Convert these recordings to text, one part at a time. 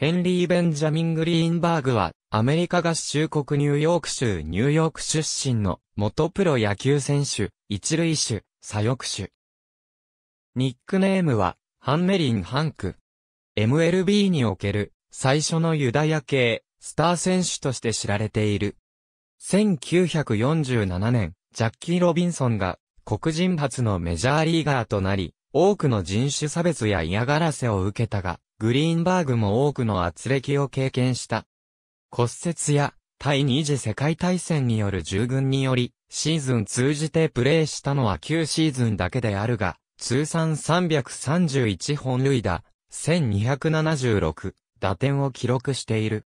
ヘンリー・ベンジャミン・グリーンバーグは、アメリカ合衆国ニューヨーク州ニューヨーク出身の元プロ野球選手、一塁手、左翼手。ニックネームは、ハンメリン・ハンク。MLB における最初のユダヤ系スター選手として知られている。1947年、ジャッキー・ロビンソンが黒人初のメジャーリーガーとなり、多くの人種差別や嫌がらせを受けたが、グリーンバーグも多くの圧力を経験した。骨折や第二次世界大戦による従軍により、シーズン通じてプレーしたのは9シーズンだけであるが、通算331本塁打、1276打点を記録している。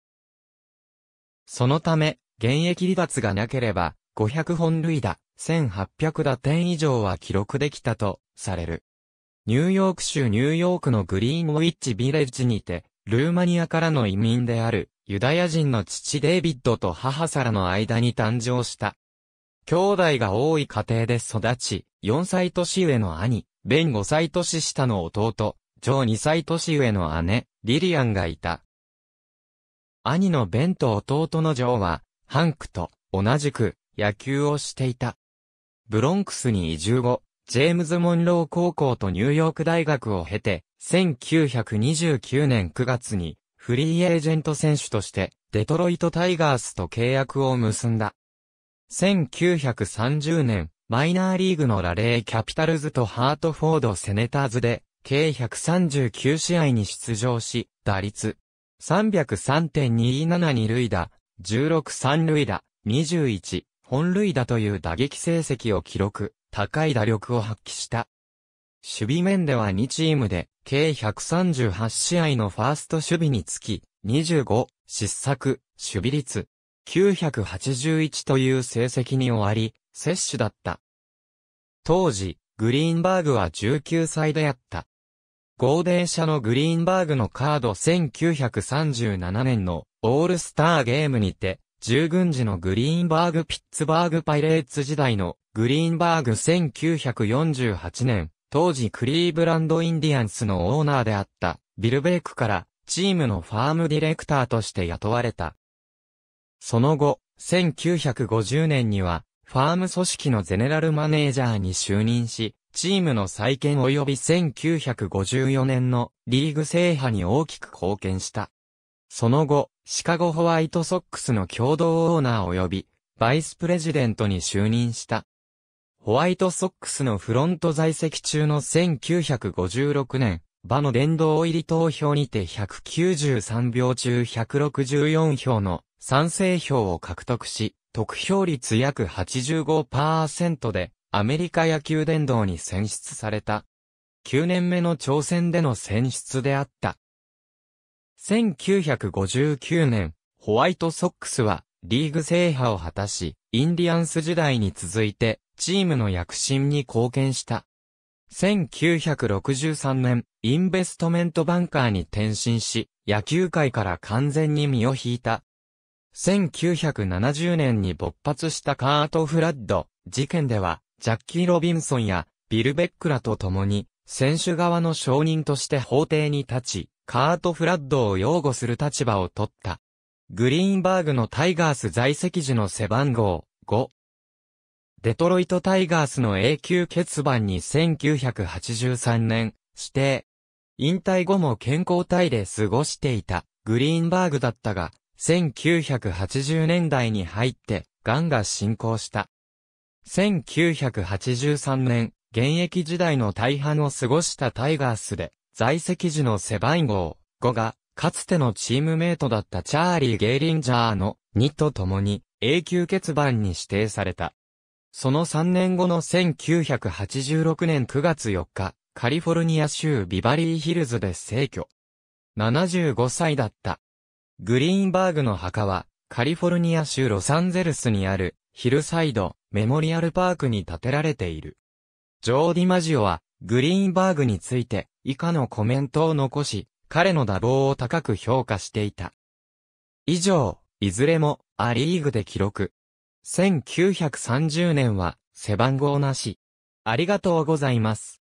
そのため、現役離脱がなければ、500本塁打、1800打点以上は記録できたとされる。ニューヨーク州ニューヨークのグリーンウィッチビレッジにて、ルーマニアからの移民である、ユダヤ人の父デイビッドと母サラの間に誕生した。兄弟が多い家庭で育ち、4歳年上の兄、ベン5歳年下の弟、ジョー2歳年上の姉、リリアンがいた。兄のベンと弟のジョーは、ハンクと同じく野球をしていた。ブロンクスに移住後、ジェームズ・モンロー高校とニューヨーク大学を経て、1929年9月にフリーエージェント選手としてデトロイト・タイガースと契約を結んだ。1930年、マイナーリーグのラレー・キャピタルズとハートフォード・セネターズで、計139試合に出場し、打率3 0 3 2 7二塁打、16三塁打、21本塁打という打撃成績を記録。高い打力を発揮した。守備面では2チームで、計138試合のファースト守備につき、25、失策、守備率、981という成績に終わり、摂取だった。当時、グリーンバーグは19歳であった。合電車のグリーンバーグのカード1937年のオールスターゲームにて従軍時のグリーンバーグ・ピッツバーグ・パイレーツ時代のグリーンバーグ1948年、当時クリーブランド・インディアンスのオーナーであったビルベイクからチームのファームディレクターとして雇われた。その後、1950年にはファーム組織のゼネラルマネージャーに就任し、チームの再建及び1954年のリーグ制覇に大きく貢献した。その後、シカゴホワイトソックスの共同オーナー及び、バイスプレジデントに就任した。ホワイトソックスのフロント在籍中の1956年、場の殿堂入り投票にて193票中164票の賛成票を獲得し、得票率約85%でアメリカ野球殿堂に選出された。9年目の挑戦での選出であった。1959年、ホワイトソックスはリーグ制覇を果たし、インディアンス時代に続いてチームの躍進に貢献した。1963年、インベストメントバンカーに転身し、野球界から完全に身を引いた。1970年に勃発したカート・フラッド事件では、ジャッキー・ロビンソンやビル・ベックらと共に、選手側の証人として法廷に立ち、カート・フラッドを擁護する立場を取った。グリーンバーグのタイガース在籍時の背番号5。デトロイトタイガースの永久欠番に1983年指定。引退後も健康体で過ごしていたグリーンバーグだったが、1980年代に入って、癌が進行した。1983年、現役時代の大半を過ごしたタイガースで、在籍時の背番号5が、かつてのチームメイトだったチャーリー・ゲーリンジャーの2と共に永久欠番に指定された。その3年後の1986年9月4日、カリフォルニア州ビバリーヒルズで逝去。75歳だった。グリーンバーグの墓は、カリフォルニア州ロサンゼルスにある、ヒルサイド、メモリアルパークに建てられている。ジョー・ディマジオは、グリーンバーグについて、以下のコメントを残し、彼の打棒を高く評価していた。以上、いずれも、アリーグで記録。1930年は、背番号なし。ありがとうございます。